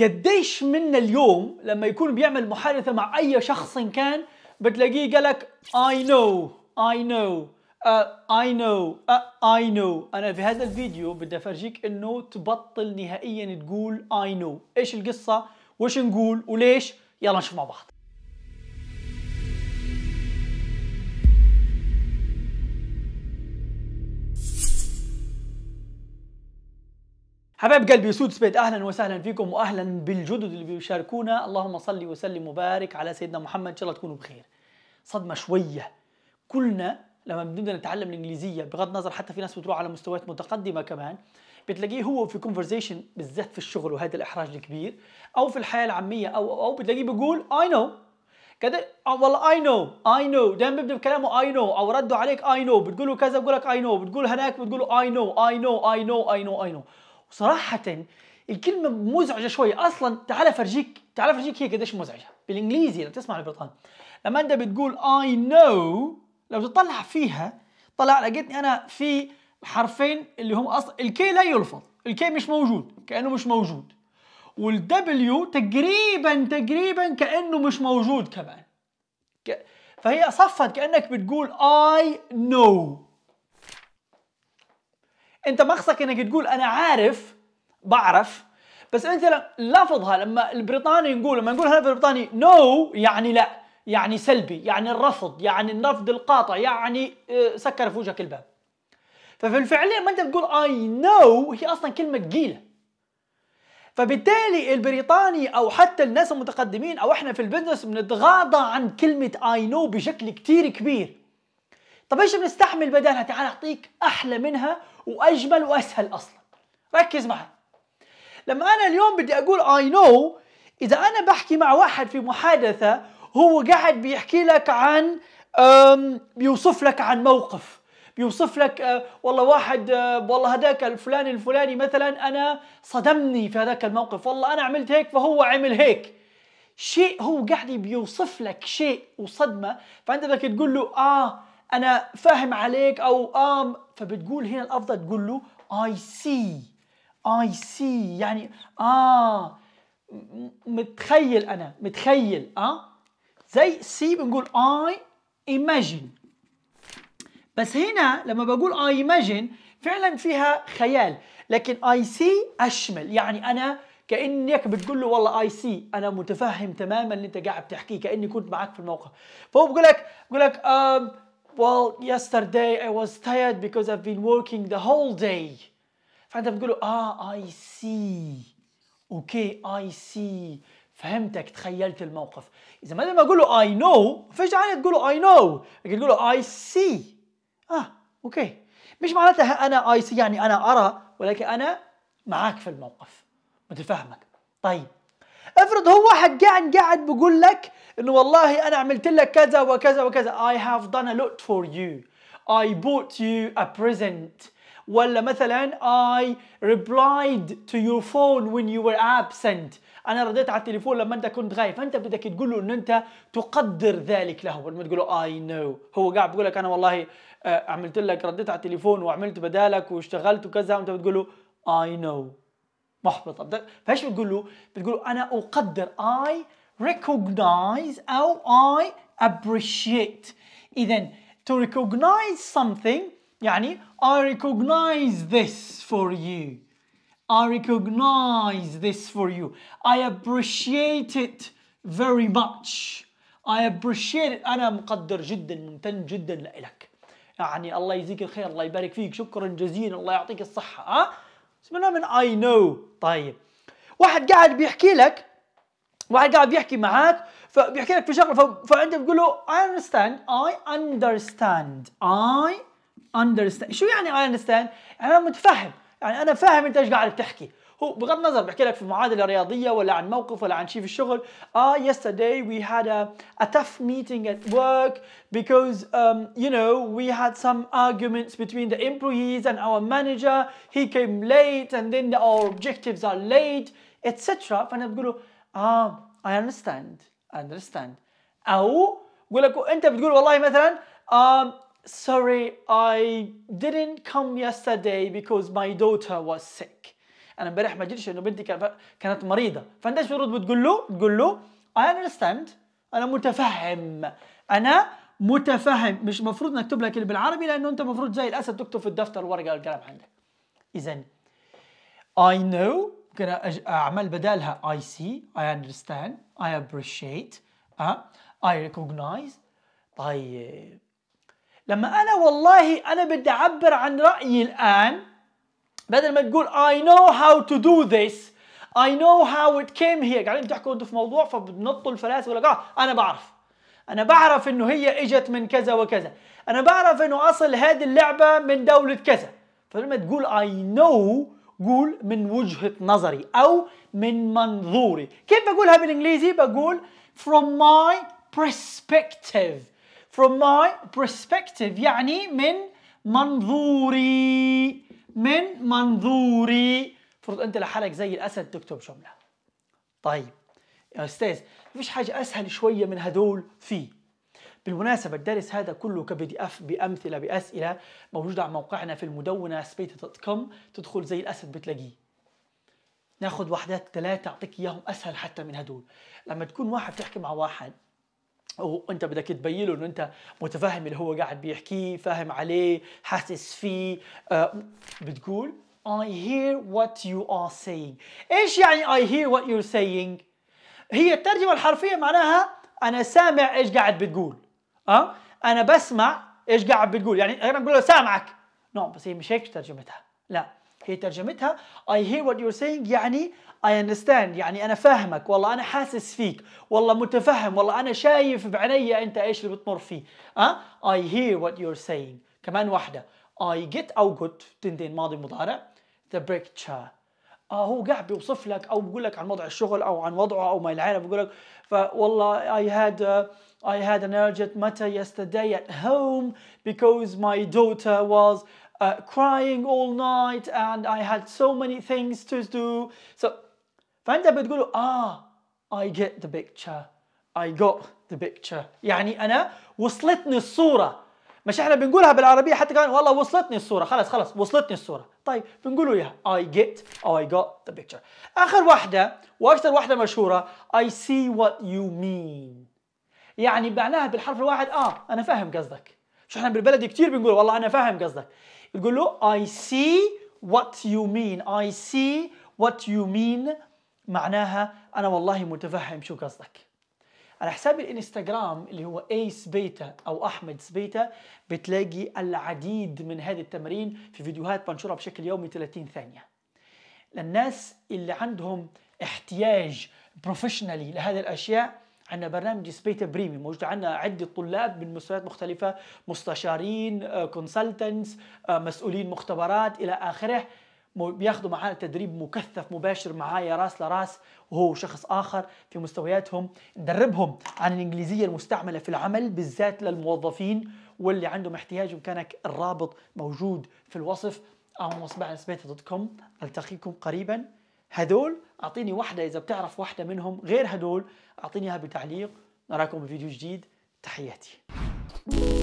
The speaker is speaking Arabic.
قديش منا اليوم لما يكون بيعمل محادثة مع أي شخص كان بتلاقيه قالك I know I know uh, I know uh, I know أنا في هذا الفيديو بدي أفرجيك إنه تبطل نهائيا تقول I know إيش القصة وإيش نقول وليش يلا نشوف مع بعض حبايب قلبي سود سبيد اهلا وسهلا فيكم واهلا بالجدد اللي بيشاركونا اللهم صل وسلم وبارك على سيدنا محمد ان شاء الله تكونوا بخير صدمه شويه كلنا لما بنبدا نتعلم الانجليزيه بغض النظر حتى في ناس بتروح على مستويات متقدمه كمان بتلاقيه هو في كونفرزيشن بالذات في الشغل وهذا الاحراج الكبير او في الحياه العاميه او او, أو بتلاقيه بيقول اي نو كذا آه والله اي نو اي نو دايما بيبدا بكلامه اي نو او رده عليك اي نو بتقول له كذا بقول لك اي نو بتقول هناك بتقول له اي نو اي نو اي نو اي نو اي نو وصراحه الكلمه مزعجه شوي اصلا تعال افرجيك تعال افرجيك هي قديش مزعجه بالانجليزي لو تسمع البريطاني لما انت بتقول اي نو لو تطلع فيها طلع لقيتني انا في حرفين اللي هم اصلا الكي لا يلفظ الكي مش موجود كانه مش موجود والدبليو تقريبا تقريبا كانه مش موجود كمان ك... فهي صفت كانك بتقول اي نو انت مقصدك انك تقول انا عارف بعرف بس انت لفظها لما البريطاني نقول لما نقول هذا البريطاني نو no يعني لا يعني سلبي يعني الرفض يعني النفض القاطع يعني آه، سكر في وجهك الباب ففي الفعلية ما انت بتقول اي نو هي اصلا كلمة ثقيلة فبالتالي البريطاني او حتى الناس المتقدمين او احنا في البزنس بنتغاضى عن كلمة اي نو بشكل كتير كبير طب ايش بنستحمل بدالها تعال اعطيك احلى منها واجمل واسهل اصلا ركز معي لما انا اليوم بدي اقول اي نو اذا انا بحكي مع واحد في محادثه هو قاعد بيحكي لك عن بيوصف لك عن موقف بيوصف لك آه، والله واحد آه، والله هذاك الفلاني الفلاني مثلا انا صدمني في هذاك الموقف والله انا عملت هيك فهو عمل هيك شيء هو قاعد بيوصف لك شيء وصدمه فانت بدك تقول له اه انا فاهم عليك او ام فبتقول هنا الافضل تقول له اي سي اي سي يعني اه متخيل انا متخيل اه زي سي بنقول اي ايماجين بس هنا لما بقول اي ايماجين فعلا فيها خيال لكن اي سي اشمل يعني انا كانك بتقول له والله اي سي انا متفهم تماما اللي انت قاعد بتحكيه كاني كنت معاك في الموقف فهو بقول لك بقول لك well yesterday I was tired because I've been working the whole day فأنت بتقول له آه I see أوكي I see فهمتك تخيلت الموقف إذا بدل ما أقول له I know ما فيش داعي تقول له I know لكن تقول له I see آه أوكي مش معناتها أنا I see يعني أنا أرى ولكن أنا معاك في الموقف متفهمك طيب افرض هو واحد قاعد قاعد بقول لك انه والله انا عملت لك كذا وكذا وكذا I have done a lot for you I bought you a present ولا مثلا I replied to your phone when you were absent انا رديت على التليفون لما انت كنت غايب فانت بدك تقول له ان انت تقدر ذلك له لما تقول له I know هو قاعد بيقول لك انا والله آه، عملت لك رديت على التليفون وعملت بدالك واشتغلت وكذا وانت بتقول له I know محبطه فايش بتقول له بتقول له انا اقدر I recognize how I appreciate Then to recognize something يعني I recognize this for you I recognize this for you I appreciate it very much I appreciate it أنا مقدر جدا ممتن جدا لإلك. يعني الله يجزيك الخير الله يبارك فيك شكرا جزيلا الله يعطيك الصحة ها من I know طيب واحد قاعد بيحكي لك واحد قاعد بيحكي معاك فبيحكي لك في شغله فانت بتقول له I understand I understand I understand شو يعني I understand؟ يعني انا متفهم يعني انا فاهم انت ايش قاعد بتحكي هو بغض النظر بحكي لك في معادله رياضيه ولا عن موقف ولا عن شيء في الشغل اه yesterday we had a, a tough meeting at work because um, you know we had some arguments between the employees and our manager he came late and then our objectives are late etc فانا بقول له اه اي اندرستاند اندرستاند او يقول لك انت بتقول والله مثلا آه sorry I didn't come yesterday because my daughter was sick انا امبارح ما جيتش انه بنتي كانت مريضه فانت ايش بترد بتقول له تقول له I understand انا متفهم انا متفهم مش مفروض نكتب لك اللي بالعربي لانه انت مفروض زي الاسد تكتب في الدفتر ورقه والقلم عندك اذا I know ممكن اعمل بدالها I see I understand I appreciate أه؟ I recognize طيب لما انا والله انا بدي اعبر عن رايي الان بدل ما تقول I know how to do this I know how it came here قاعدين تحكوا انتم في موضوع فبنطوا الفلاسفه ولا آه انا بعرف انا بعرف انه هي اجت من كذا وكذا انا بعرف انه اصل هذه اللعبه من دوله كذا فلما تقول I know قول من وجهة نظري أو من منظوري كيف بقولها بالإنجليزي بقول from my perspective from my perspective يعني من منظوري من منظوري فرض أنت لحالك زي الأسد تكتب جملة طيب يا أستاذ فيش حاجة أسهل شوية من هدول فيه بالمناسبة الدرس هذا كله كبي دي اف بأمثلة بأسئلة موجودة على موقعنا في المدونة كوم تدخل زي الأسد بتلاقيه ناخذ وحدات ثلاثة أعطيك إياهم أسهل حتى من هدول لما تكون واحد تحكي مع واحد وانت بدك تبين له انه انت متفهم اللي هو قاعد بيحكيه فاهم عليه حاسس فيه آه بتقول I hear what you are saying ايش يعني I hear what you're saying هي الترجمة الحرفية معناها انا سامع ايش قاعد بتقول اه انا بسمع ايش قاعد بتقول يعني انا بقول له سامعك نعم بس هي مش هيك ترجمتها لا هي ترجمتها I hear what you're saying يعني I understand يعني أنا فاهمك والله أنا حاسس فيك والله متفهم والله أنا شايف بعيني أنت إيش اللي بتمر فيه أه؟ I hear what you're saying كمان واحدة I get أو good تنتين ماضي مضارع the picture اه هو قاعد بيوصف لك او بيقول لك عن وضع الشغل او عن وضعه او ما العيله بيقول لك فوالله اي هاد I had an urgent matter yesterday at home because my daughter was uh, crying all night and I had so many things to do. So فأنت بتقول له آه I get the picture. I got the picture. يعني أنا وصلتني الصورة. مش احنا بنقولها بالعربيه حتى كمان والله وصلتني الصوره خلاص خلاص وصلتني الصوره طيب بنقولوا اياها اي جيت او اي جوت ذا بيكتشر اخر واحده واكثر واحده مشهوره اي سي وات يو مين يعني معناها بالحرف الواحد اه انا فاهم قصدك شو احنا بالبلدي كثير بنقول والله انا فاهم قصدك نقول له اي سي وات يو مين اي سي وات يو مين معناها انا والله متفهم شو قصدك على حساب الانستغرام اللي هو اي سبيتا او احمد سبيتا بتلاقي العديد من هذه التمارين في فيديوهات بنشرها بشكل يومي 30 ثانيه للناس اللي عندهم احتياج بروفيشنالي لهذه الاشياء عندنا برنامج سبيتا بريمي موجود عندنا عدة طلاب من مستويات مختلفة مستشارين كونسلتنتس آه، آه، مسؤولين مختبرات إلى آخره بياخذوا معاه تدريب مكثف مباشر معايا راس لراس وهو شخص اخر في مستوياتهم ندربهم عن الانجليزيه المستعمله في العمل بالذات للموظفين واللي عندهم احتياج بامكانك الرابط موجود في الوصف او مصباح دوت كوم التقيكم قريبا هدول اعطيني واحده اذا بتعرف واحده منهم غير هدول اعطيني اياها بتعليق نراكم بفيديو جديد تحياتي